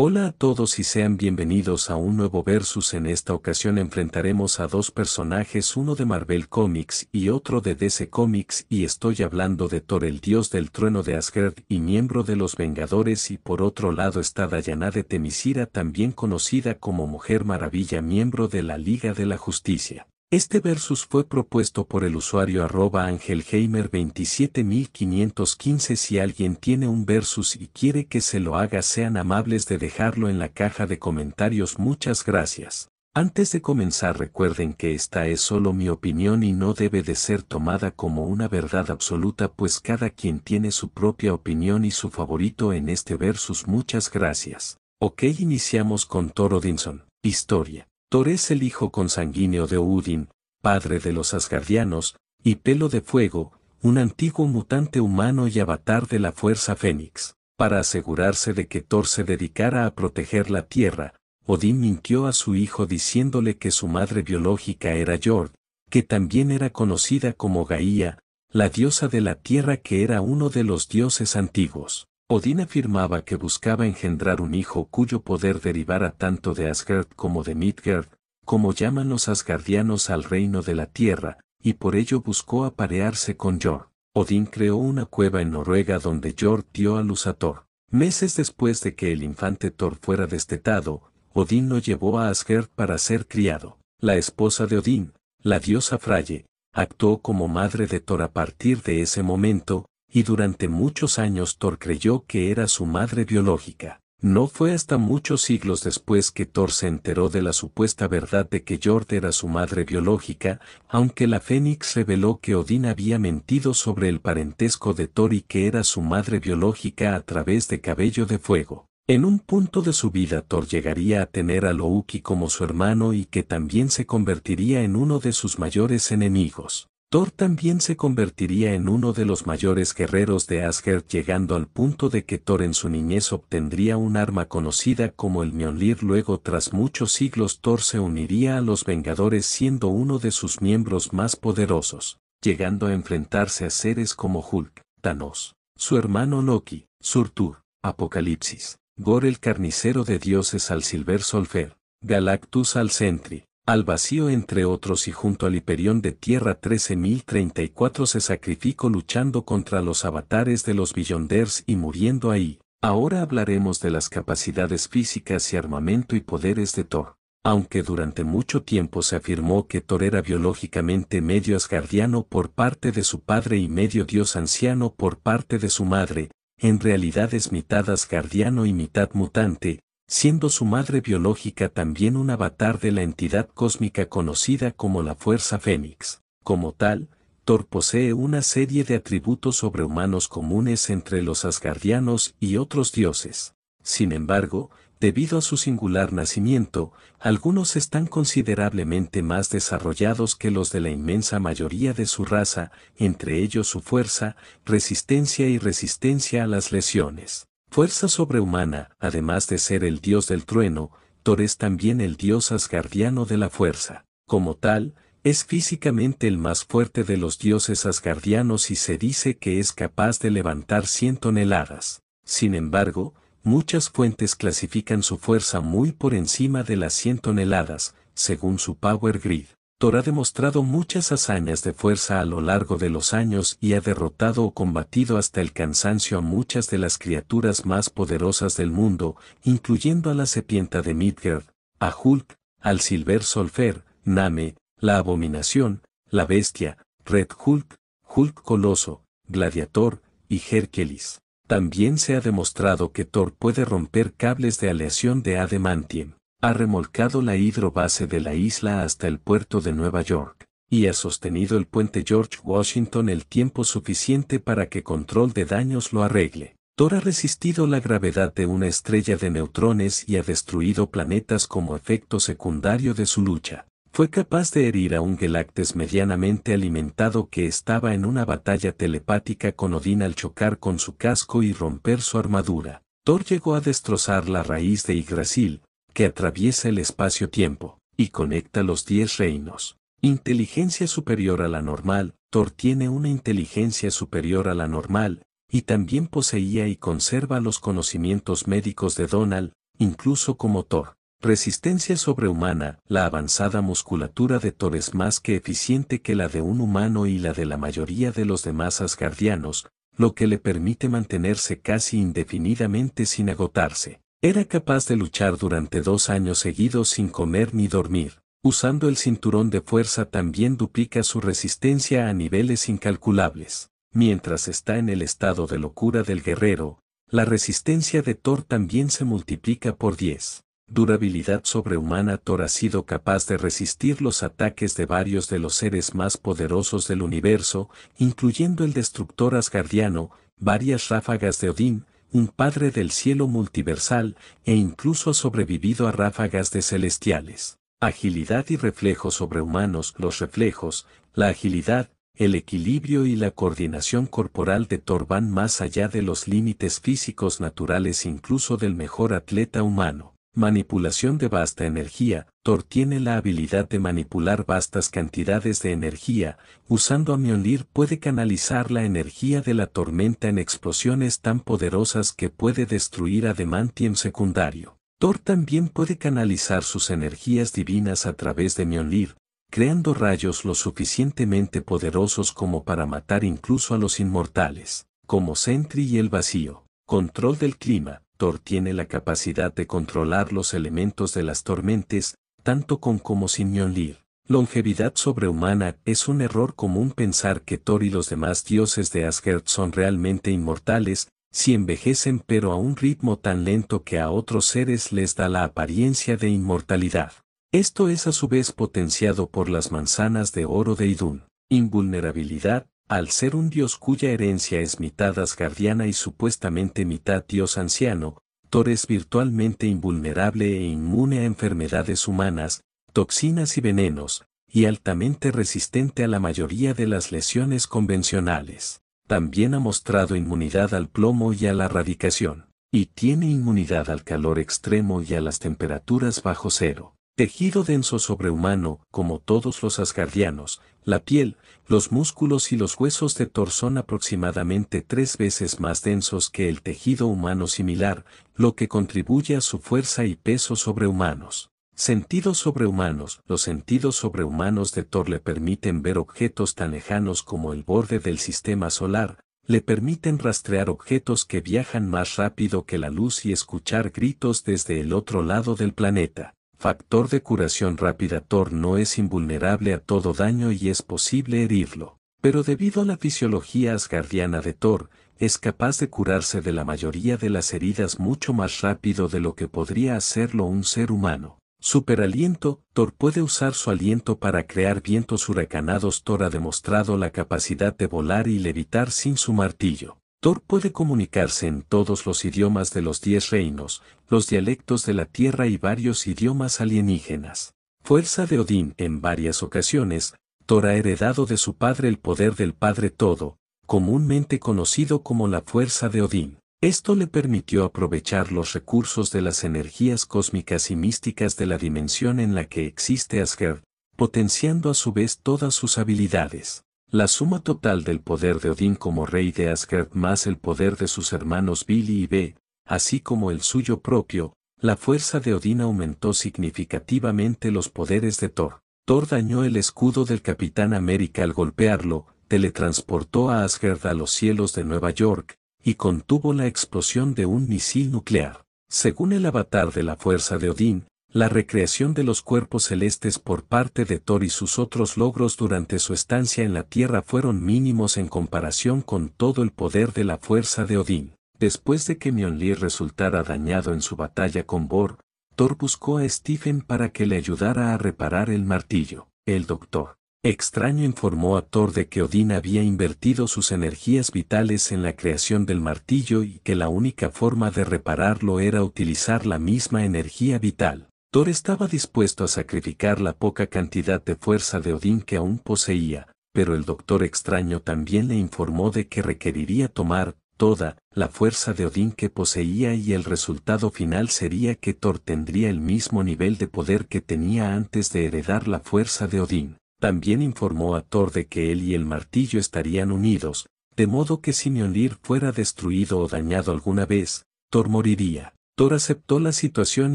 Hola a todos y sean bienvenidos a un nuevo versus. En esta ocasión enfrentaremos a dos personajes, uno de Marvel Comics y otro de DC Comics y estoy hablando de Thor el dios del trueno de Asgard y miembro de los Vengadores y por otro lado está Dayana de Temisira también conocida como Mujer Maravilla miembro de la Liga de la Justicia. Este versus fue propuesto por el usuario arroba angelheimer 27515 si alguien tiene un versus y quiere que se lo haga sean amables de dejarlo en la caja de comentarios muchas gracias. Antes de comenzar recuerden que esta es solo mi opinión y no debe de ser tomada como una verdad absoluta pues cada quien tiene su propia opinión y su favorito en este versus muchas gracias. Ok iniciamos con Toro Dinson, historia. Thor es el hijo consanguíneo de Odín, padre de los asgardianos, y Pelo de Fuego, un antiguo mutante humano y avatar de la Fuerza Fénix. Para asegurarse de que Thor se dedicara a proteger la Tierra, Odín mintió a su hijo diciéndole que su madre biológica era Jord, que también era conocida como Gaía, la diosa de la Tierra que era uno de los dioses antiguos. Odín afirmaba que buscaba engendrar un hijo cuyo poder derivara tanto de Asgard como de Midgard, como llaman los asgardianos al reino de la tierra, y por ello buscó aparearse con Jor. Odín creó una cueva en Noruega donde Jor dio a luz a Thor. Meses después de que el infante Thor fuera destetado, Odín lo llevó a Asgard para ser criado. La esposa de Odín, la diosa Fraye, actuó como madre de Thor a partir de ese momento, y durante muchos años Thor creyó que era su madre biológica. No fue hasta muchos siglos después que Thor se enteró de la supuesta verdad de que Jord era su madre biológica, aunque la Fénix reveló que Odín había mentido sobre el parentesco de Thor y que era su madre biológica a través de Cabello de Fuego. En un punto de su vida Thor llegaría a tener a Louki como su hermano y que también se convertiría en uno de sus mayores enemigos. Thor también se convertiría en uno de los mayores guerreros de Asgard llegando al punto de que Thor en su niñez obtendría un arma conocida como el Mjolnir luego tras muchos siglos Thor se uniría a los Vengadores siendo uno de sus miembros más poderosos, llegando a enfrentarse a seres como Hulk, Thanos, su hermano Loki, Surtur, Apocalipsis, Gore el carnicero de dioses al Silver Solfer, Galactus al Sentry, al vacío entre otros y junto al Hiperión de Tierra 13034 se sacrificó luchando contra los avatares de los Billonders y muriendo ahí. Ahora hablaremos de las capacidades físicas y armamento y poderes de Thor. Aunque durante mucho tiempo se afirmó que Thor era biológicamente medio asgardiano por parte de su padre y medio dios anciano por parte de su madre, en realidad es mitad asgardiano y mitad mutante, siendo su madre biológica también un avatar de la entidad cósmica conocida como la Fuerza Fénix. Como tal, Thor posee una serie de atributos sobrehumanos comunes entre los asgardianos y otros dioses. Sin embargo, debido a su singular nacimiento, algunos están considerablemente más desarrollados que los de la inmensa mayoría de su raza, entre ellos su fuerza, resistencia y resistencia a las lesiones. Fuerza sobrehumana, además de ser el dios del trueno, Thor es también el dios asgardiano de la fuerza. Como tal, es físicamente el más fuerte de los dioses asgardianos y se dice que es capaz de levantar 100 toneladas. Sin embargo, muchas fuentes clasifican su fuerza muy por encima de las 100 toneladas, según su Power Grid. Thor ha demostrado muchas hazañas de fuerza a lo largo de los años y ha derrotado o combatido hasta el cansancio a muchas de las criaturas más poderosas del mundo, incluyendo a la serpiente de Midgard, a Hulk, al Silver Solfer, Name, la Abominación, la Bestia, Red Hulk, Hulk Coloso, Gladiator y Hércules. También se ha demostrado que Thor puede romper cables de aleación de adamantium. Ha remolcado la hidrobase de la isla hasta el puerto de Nueva York, y ha sostenido el puente George Washington el tiempo suficiente para que control de daños lo arregle. Thor ha resistido la gravedad de una estrella de neutrones y ha destruido planetas como efecto secundario de su lucha. Fue capaz de herir a un galactus medianamente alimentado que estaba en una batalla telepática con Odín al chocar con su casco y romper su armadura. Thor llegó a destrozar la raíz de Yggdrasil, que atraviesa el espacio-tiempo, y conecta los diez reinos. Inteligencia superior a la normal, Thor tiene una inteligencia superior a la normal, y también poseía y conserva los conocimientos médicos de Donald, incluso como Thor. Resistencia sobrehumana, la avanzada musculatura de Thor es más que eficiente que la de un humano y la de la mayoría de los demás asgardianos, lo que le permite mantenerse casi indefinidamente sin agotarse. Era capaz de luchar durante dos años seguidos sin comer ni dormir. Usando el cinturón de fuerza también duplica su resistencia a niveles incalculables. Mientras está en el estado de locura del guerrero, la resistencia de Thor también se multiplica por 10. Durabilidad sobrehumana Thor ha sido capaz de resistir los ataques de varios de los seres más poderosos del universo, incluyendo el destructor asgardiano, varias ráfagas de Odín, un Padre del cielo multiversal, e incluso ha sobrevivido a ráfagas de celestiales. Agilidad y reflejos sobrehumanos, los reflejos, la agilidad, el equilibrio y la coordinación corporal de Thor más allá de los límites físicos naturales incluso del mejor atleta humano. Manipulación de vasta energía, Thor tiene la habilidad de manipular vastas cantidades de energía, usando a Mjolnir puede canalizar la energía de la tormenta en explosiones tan poderosas que puede destruir a demantien secundario. Thor también puede canalizar sus energías divinas a través de Mjolnir, creando rayos lo suficientemente poderosos como para matar incluso a los inmortales, como Sentry y el vacío. Control del clima, Thor tiene la capacidad de controlar los elementos de las tormentes, tanto con como sin Mjolnir. Longevidad sobrehumana es un error común pensar que Thor y los demás dioses de Asgard son realmente inmortales, si envejecen pero a un ritmo tan lento que a otros seres les da la apariencia de inmortalidad. Esto es a su vez potenciado por las manzanas de oro de Idun. Invulnerabilidad, al ser un dios cuya herencia es mitad asgardiana y supuestamente mitad dios anciano, Thor es virtualmente invulnerable e inmune a enfermedades humanas, toxinas y venenos, y altamente resistente a la mayoría de las lesiones convencionales. También ha mostrado inmunidad al plomo y a la radicación, y tiene inmunidad al calor extremo y a las temperaturas bajo cero. Tejido denso sobrehumano, como todos los asgardianos, la piel, los músculos y los huesos de Thor son aproximadamente tres veces más densos que el tejido humano similar, lo que contribuye a su fuerza y peso sobrehumanos. Sentidos sobrehumanos. Los sentidos sobrehumanos de Thor le permiten ver objetos tan lejanos como el borde del sistema solar, le permiten rastrear objetos que viajan más rápido que la luz y escuchar gritos desde el otro lado del planeta factor de curación rápida Thor no es invulnerable a todo daño y es posible herirlo, pero debido a la fisiología asgardiana de Thor, es capaz de curarse de la mayoría de las heridas mucho más rápido de lo que podría hacerlo un ser humano. Superaliento, Thor puede usar su aliento para crear vientos huracanados. Thor ha demostrado la capacidad de volar y levitar sin su martillo. Thor puede comunicarse en todos los idiomas de los diez reinos, los dialectos de la Tierra y varios idiomas alienígenas. Fuerza de Odín en varias ocasiones, Thor ha heredado de su padre el poder del Padre Todo, comúnmente conocido como la Fuerza de Odín. Esto le permitió aprovechar los recursos de las energías cósmicas y místicas de la dimensión en la que existe Asgard, potenciando a su vez todas sus habilidades. La suma total del poder de Odín como rey de Asgard más el poder de sus hermanos Billy y B, así como el suyo propio, la fuerza de Odín aumentó significativamente los poderes de Thor. Thor dañó el escudo del Capitán América al golpearlo, teletransportó a Asgard a los cielos de Nueva York, y contuvo la explosión de un misil nuclear. Según el avatar de la fuerza de Odín, la recreación de los cuerpos celestes por parte de Thor y sus otros logros durante su estancia en la Tierra fueron mínimos en comparación con todo el poder de la fuerza de Odín. Después de que Mjolnir resultara dañado en su batalla con Bor, Thor buscó a Stephen para que le ayudara a reparar el martillo. El doctor extraño informó a Thor de que Odín había invertido sus energías vitales en la creación del martillo y que la única forma de repararlo era utilizar la misma energía vital. Thor estaba dispuesto a sacrificar la poca cantidad de fuerza de Odín que aún poseía, pero el Doctor Extraño también le informó de que requeriría tomar toda la fuerza de Odín que poseía y el resultado final sería que Thor tendría el mismo nivel de poder que tenía antes de heredar la fuerza de Odín. También informó a Thor de que él y el martillo estarían unidos, de modo que si Mjolnir fuera destruido o dañado alguna vez, Thor moriría. Thor aceptó la situación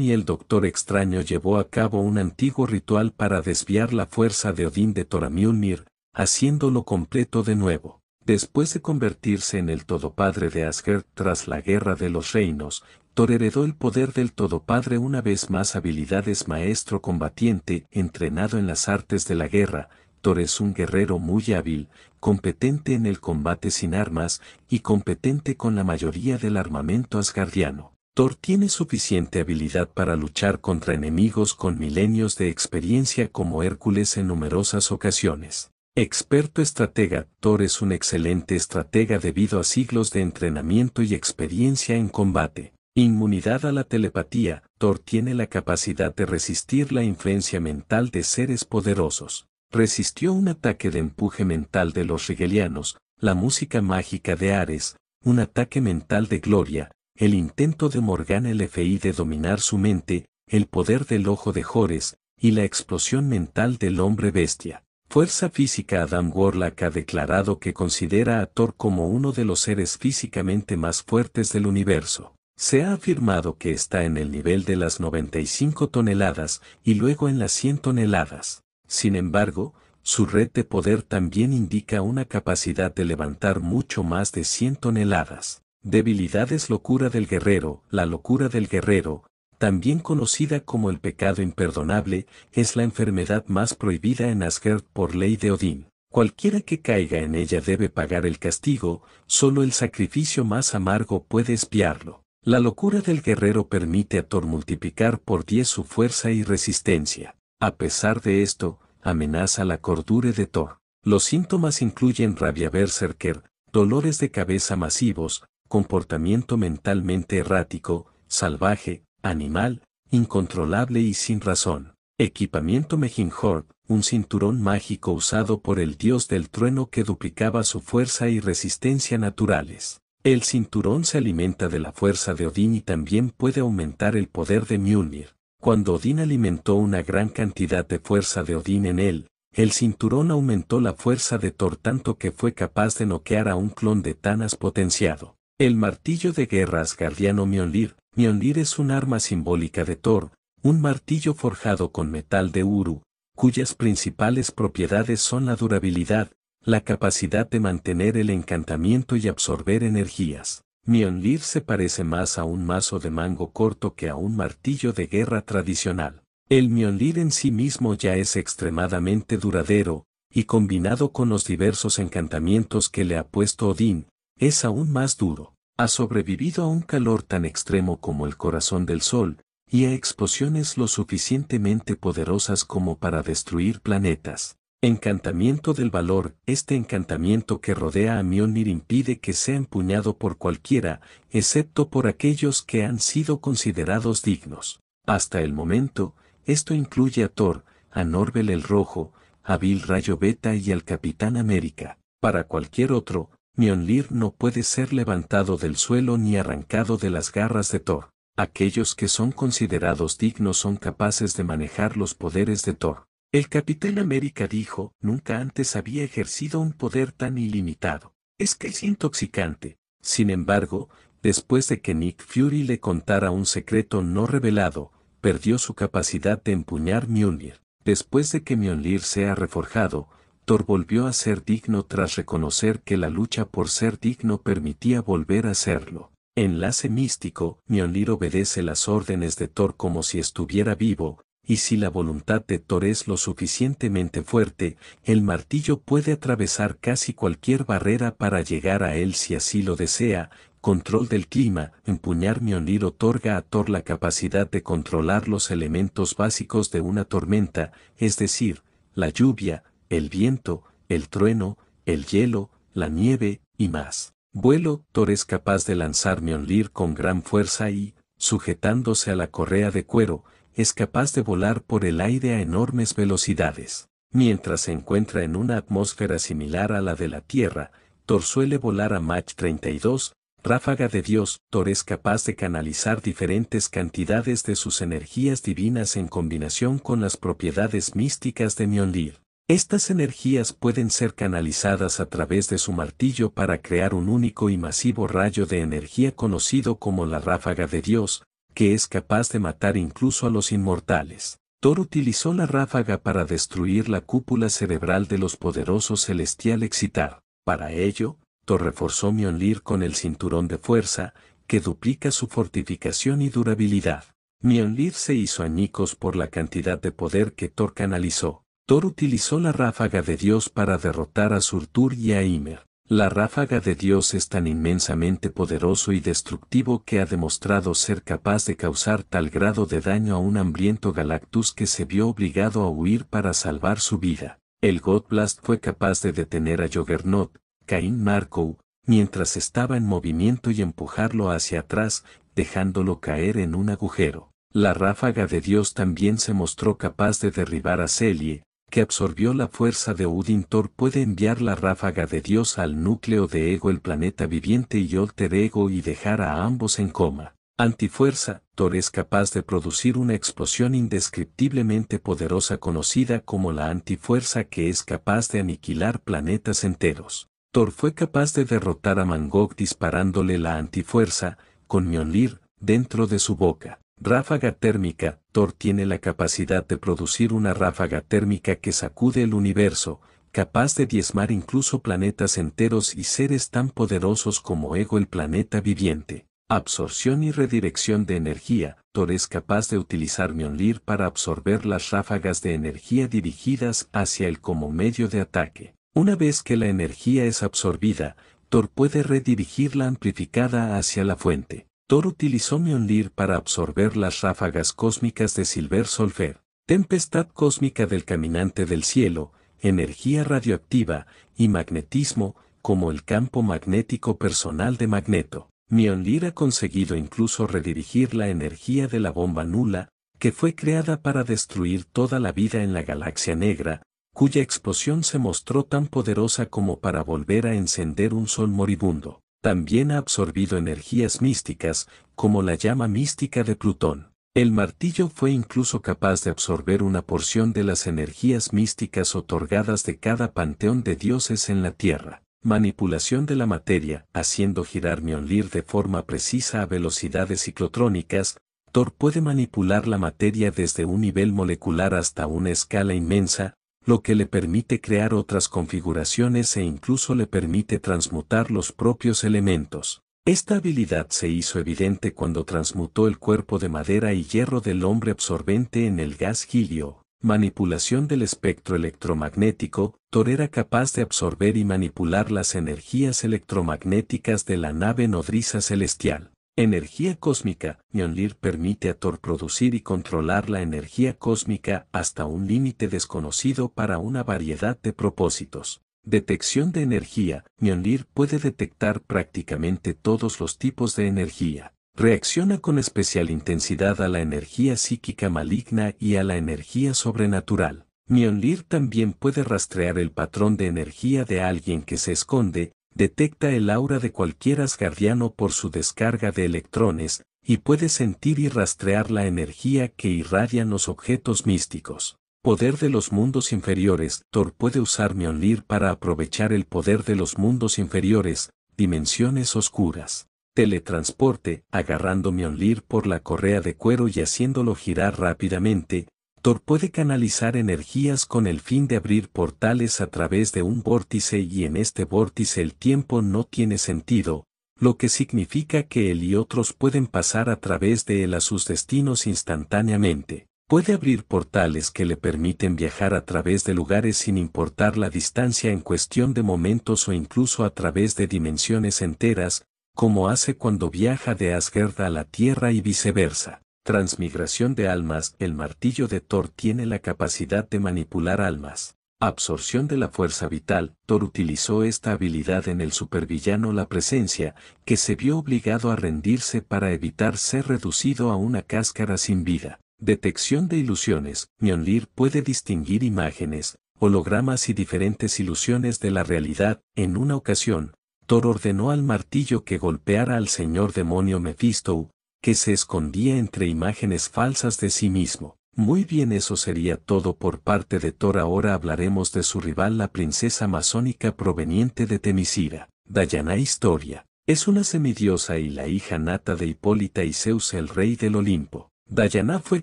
y el Doctor Extraño llevó a cabo un antiguo ritual para desviar la fuerza de Odín de Thoramjolnir, haciéndolo completo de nuevo. Después de convertirse en el Todopadre de Asgard tras la Guerra de los Reinos, Thor heredó el poder del Todopadre una vez más habilidades maestro combatiente entrenado en las artes de la guerra. Thor es un guerrero muy hábil, competente en el combate sin armas y competente con la mayoría del armamento asgardiano Thor tiene suficiente habilidad para luchar contra enemigos con milenios de experiencia como Hércules en numerosas ocasiones. Experto estratega, Thor es un excelente estratega debido a siglos de entrenamiento y experiencia en combate. Inmunidad a la telepatía, Thor tiene la capacidad de resistir la influencia mental de seres poderosos. Resistió un ataque de empuje mental de los rigelianos, la música mágica de Ares, un ataque mental de Gloria, el intento de Morgan LFI de dominar su mente, el poder del ojo de Jores, y la explosión mental del hombre bestia. Fuerza física Adam Warlock ha declarado que considera a Thor como uno de los seres físicamente más fuertes del universo. Se ha afirmado que está en el nivel de las 95 toneladas y luego en las 100 toneladas. Sin embargo, su red de poder también indica una capacidad de levantar mucho más de 100 toneladas. Debilidad es locura del guerrero, la locura del guerrero, también conocida como el pecado imperdonable, es la enfermedad más prohibida en Asgard por ley de Odín. Cualquiera que caiga en ella debe pagar el castigo, solo el sacrificio más amargo puede espiarlo. La locura del guerrero permite a Thor multiplicar por diez su fuerza y resistencia. A pesar de esto, amenaza la cordura de Thor. Los síntomas incluyen rabia berserker, dolores de cabeza masivos, comportamiento mentalmente errático, salvaje, animal, incontrolable y sin razón. Equipamiento Mejinhord, un cinturón mágico usado por el dios del trueno que duplicaba su fuerza y resistencia naturales. El cinturón se alimenta de la fuerza de Odín y también puede aumentar el poder de Mjolnir. Cuando Odín alimentó una gran cantidad de fuerza de Odín en él, el cinturón aumentó la fuerza de Thor tanto que fue capaz de noquear a un clon de tanas potenciado. El martillo de guerra asgardiano Mjolnir. Mjolnir es un arma simbólica de Thor, un martillo forjado con metal de Uru, cuyas principales propiedades son la durabilidad, la capacidad de mantener el encantamiento y absorber energías. Mjolnir se parece más a un mazo de mango corto que a un martillo de guerra tradicional. El Mjolnir en sí mismo ya es extremadamente duradero, y combinado con los diversos encantamientos que le ha puesto Odín, es aún más duro. Ha sobrevivido a un calor tan extremo como el corazón del Sol, y a explosiones lo suficientemente poderosas como para destruir planetas. Encantamiento del valor, este encantamiento que rodea a Mjolnir impide que sea empuñado por cualquiera, excepto por aquellos que han sido considerados dignos. Hasta el momento, esto incluye a Thor, a Norvel el Rojo, a Bill Rayo Beta y al Capitán América. Para cualquier otro, Mjolnir no puede ser levantado del suelo ni arrancado de las garras de Thor. Aquellos que son considerados dignos son capaces de manejar los poderes de Thor. El Capitán América dijo, nunca antes había ejercido un poder tan ilimitado. Es que es intoxicante. Sin embargo, después de que Nick Fury le contara un secreto no revelado, perdió su capacidad de empuñar Mjolnir. Después de que Mjolnir sea reforjado, Thor volvió a ser digno tras reconocer que la lucha por ser digno permitía volver a serlo. Enlace místico, Mjolnir obedece las órdenes de Thor como si estuviera vivo, y si la voluntad de Thor es lo suficientemente fuerte, el martillo puede atravesar casi cualquier barrera para llegar a él si así lo desea, control del clima, empuñar Mjolnir otorga a Thor la capacidad de controlar los elementos básicos de una tormenta, es decir, la lluvia, el viento, el trueno, el hielo, la nieve, y más. Vuelo, Thor es capaz de lanzar Mjolnir con gran fuerza y, sujetándose a la correa de cuero, es capaz de volar por el aire a enormes velocidades. Mientras se encuentra en una atmósfera similar a la de la Tierra, Thor suele volar a Mach 32, ráfaga de Dios, Thor es capaz de canalizar diferentes cantidades de sus energías divinas en combinación con las propiedades místicas de Mjolnir. Estas energías pueden ser canalizadas a través de su martillo para crear un único y masivo rayo de energía conocido como la ráfaga de Dios, que es capaz de matar incluso a los inmortales. Thor utilizó la ráfaga para destruir la cúpula cerebral de los poderosos celestial excitar. Para ello, Thor reforzó Mjolnir con el cinturón de fuerza, que duplica su fortificación y durabilidad. Mjolnir se hizo añicos por la cantidad de poder que Thor canalizó. Thor utilizó la ráfaga de Dios para derrotar a Surtur y a Ymer. La ráfaga de Dios es tan inmensamente poderoso y destructivo que ha demostrado ser capaz de causar tal grado de daño a un hambriento Galactus que se vio obligado a huir para salvar su vida. El Godblast fue capaz de detener a Juggernaut, Cain Markow, mientras estaba en movimiento y empujarlo hacia atrás, dejándolo caer en un agujero. La ráfaga de Dios también se mostró capaz de derribar a Celie, que absorbió la fuerza de Udin Thor puede enviar la ráfaga de Dios al núcleo de Ego el planeta viviente y Alter Ego y dejar a ambos en coma. Antifuerza, Thor es capaz de producir una explosión indescriptiblemente poderosa conocida como la antifuerza que es capaz de aniquilar planetas enteros. Thor fue capaz de derrotar a Mangok disparándole la antifuerza, con Mjolnir, dentro de su boca. Ráfaga térmica, Thor tiene la capacidad de producir una ráfaga térmica que sacude el universo, capaz de diezmar incluso planetas enteros y seres tan poderosos como Ego el planeta viviente. Absorción y redirección de energía, Thor es capaz de utilizar Mjolnir para absorber las ráfagas de energía dirigidas hacia él como medio de ataque. Una vez que la energía es absorbida, Thor puede redirigirla amplificada hacia la fuente. Thor utilizó Mjolnir para absorber las ráfagas cósmicas de Silver Solfer, tempestad cósmica del caminante del cielo, energía radioactiva y magnetismo como el campo magnético personal de Magneto. Mjolnir ha conseguido incluso redirigir la energía de la bomba nula, que fue creada para destruir toda la vida en la galaxia negra, cuya explosión se mostró tan poderosa como para volver a encender un sol moribundo. También ha absorbido energías místicas, como la llama mística de Plutón. El martillo fue incluso capaz de absorber una porción de las energías místicas otorgadas de cada panteón de dioses en la Tierra. Manipulación de la materia, haciendo girar Mjolnir de forma precisa a velocidades ciclotrónicas, Thor puede manipular la materia desde un nivel molecular hasta una escala inmensa, lo que le permite crear otras configuraciones e incluso le permite transmutar los propios elementos. Esta habilidad se hizo evidente cuando transmutó el cuerpo de madera y hierro del hombre absorbente en el gas gilio. manipulación del espectro electromagnético, torera era capaz de absorber y manipular las energías electromagnéticas de la nave nodriza celestial. Energía cósmica, Mjolnir permite a Thor producir y controlar la energía cósmica hasta un límite desconocido para una variedad de propósitos. Detección de energía, Mjolnir puede detectar prácticamente todos los tipos de energía. Reacciona con especial intensidad a la energía psíquica maligna y a la energía sobrenatural. Mjolnir también puede rastrear el patrón de energía de alguien que se esconde, detecta el aura de cualquier asgardiano por su descarga de electrones, y puede sentir y rastrear la energía que irradian los objetos místicos. Poder de los mundos inferiores, Thor puede usar Mjolnir para aprovechar el poder de los mundos inferiores, dimensiones oscuras. Teletransporte, agarrando Mjolnir por la correa de cuero y haciéndolo girar rápidamente, Thor puede canalizar energías con el fin de abrir portales a través de un vórtice y en este vórtice el tiempo no tiene sentido, lo que significa que él y otros pueden pasar a través de él a sus destinos instantáneamente. Puede abrir portales que le permiten viajar a través de lugares sin importar la distancia en cuestión de momentos o incluso a través de dimensiones enteras, como hace cuando viaja de Asgard a la Tierra y viceversa. Transmigración de almas. El martillo de Thor tiene la capacidad de manipular almas. Absorción de la fuerza vital. Thor utilizó esta habilidad en el supervillano La Presencia, que se vio obligado a rendirse para evitar ser reducido a una cáscara sin vida. Detección de ilusiones. Mjolnir puede distinguir imágenes, hologramas y diferentes ilusiones de la realidad. En una ocasión, Thor ordenó al martillo que golpeara al señor demonio Mephisto, que se escondía entre imágenes falsas de sí mismo. Muy bien eso sería todo por parte de Thor ahora hablaremos de su rival la princesa masónica proveniente de Temisira, Dayana Historia. Es una semidiosa y la hija nata de Hipólita y Zeus el rey del Olimpo. Dayana fue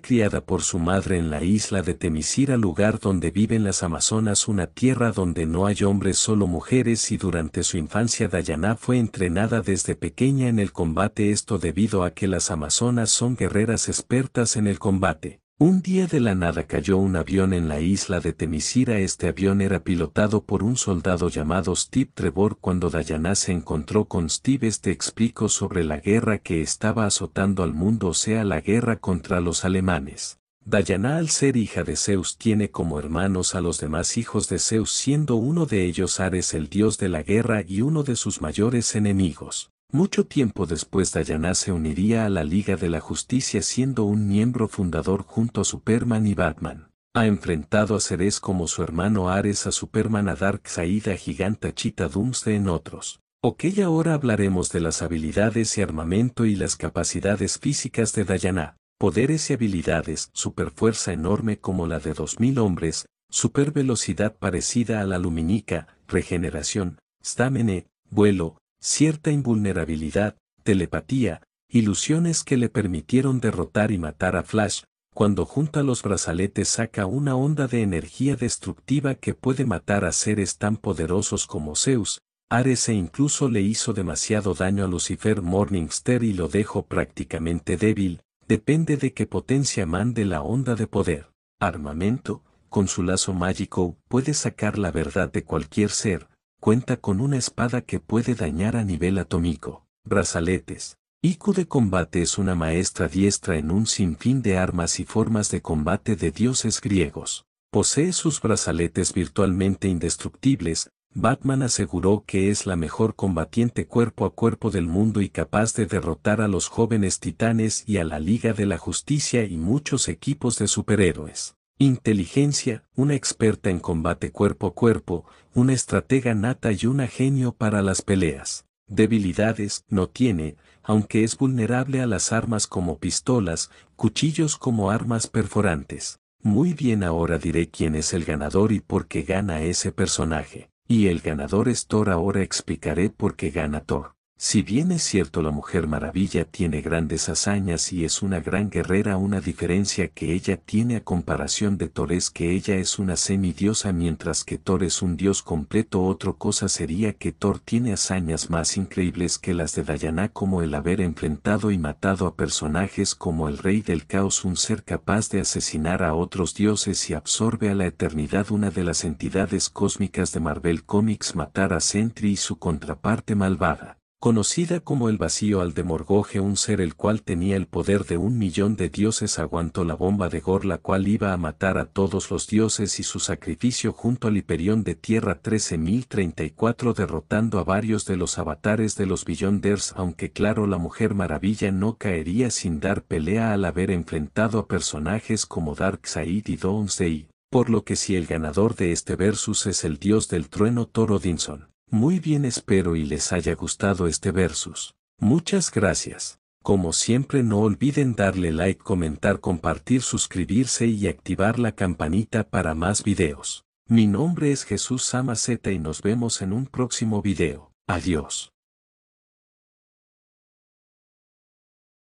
criada por su madre en la isla de Temisira, lugar donde viven las amazonas, una tierra donde no hay hombres, solo mujeres, y durante su infancia Dayana fue entrenada desde pequeña en el combate, esto debido a que las amazonas son guerreras expertas en el combate. Un día de la nada cayó un avión en la isla de Temisira. Este avión era pilotado por un soldado llamado Steve Trevor. Cuando Dayana se encontró con Steve, este explicó sobre la guerra que estaba azotando al mundo, o sea, la guerra contra los alemanes. Dayana, al ser hija de Zeus, tiene como hermanos a los demás hijos de Zeus, siendo uno de ellos Ares, el dios de la guerra y uno de sus mayores enemigos. Mucho tiempo después Dayana se uniría a la Liga de la Justicia siendo un miembro fundador junto a Superman y Batman. Ha enfrentado a seres como su hermano Ares a Superman a Dark a Giganta Chita Doomsday en otros. Ok ahora hablaremos de las habilidades y armamento y las capacidades físicas de Dayaná. poderes y habilidades, superfuerza enorme como la de 2000 hombres, supervelocidad parecida a la luminica, regeneración, stamene, vuelo, cierta invulnerabilidad, telepatía, ilusiones que le permitieron derrotar y matar a Flash, cuando junta los brazaletes saca una onda de energía destructiva que puede matar a seres tan poderosos como Zeus, Ares e incluso le hizo demasiado daño a Lucifer Morningstar y lo dejó prácticamente débil, depende de qué potencia mande la onda de poder. Armamento, con su lazo mágico, puede sacar la verdad de cualquier ser, cuenta con una espada que puede dañar a nivel atómico, brazaletes. Iku de combate es una maestra diestra en un sinfín de armas y formas de combate de dioses griegos. Posee sus brazaletes virtualmente indestructibles, Batman aseguró que es la mejor combatiente cuerpo a cuerpo del mundo y capaz de derrotar a los jóvenes titanes y a la Liga de la Justicia y muchos equipos de superhéroes. Inteligencia, una experta en combate cuerpo a cuerpo, una estratega nata y una genio para las peleas. Debilidades, no tiene, aunque es vulnerable a las armas como pistolas, cuchillos como armas perforantes. Muy bien ahora diré quién es el ganador y por qué gana ese personaje. Y el ganador es Thor ahora explicaré por qué gana Thor. Si bien es cierto la Mujer Maravilla tiene grandes hazañas y es una gran guerrera, una diferencia que ella tiene a comparación de Thor es que ella es una semidiosa mientras que Thor es un dios completo. Otra cosa sería que Thor tiene hazañas más increíbles que las de Dayana como el haber enfrentado y matado a personajes como el Rey del Caos, un ser capaz de asesinar a otros dioses y absorbe a la eternidad una de las entidades cósmicas de Marvel Comics matar a Sentry y su contraparte malvada conocida como el vacío al de Morgoje, un ser el cual tenía el poder de un millón de dioses, aguantó la bomba de Gor, la cual iba a matar a todos los dioses y su sacrificio junto al Hiperión de Tierra 13034, derrotando a varios de los avatares de los billonders aunque claro, la Mujer Maravilla no caería sin dar pelea al haber enfrentado a personajes como Darkseid y Doomsday, por lo que si el ganador de este versus es el dios del trueno Thor Odinson muy bien espero y les haya gustado este versus. Muchas gracias. Como siempre no olviden darle like, comentar, compartir, suscribirse y activar la campanita para más videos. Mi nombre es Jesús Samaceta y nos vemos en un próximo video. Adiós.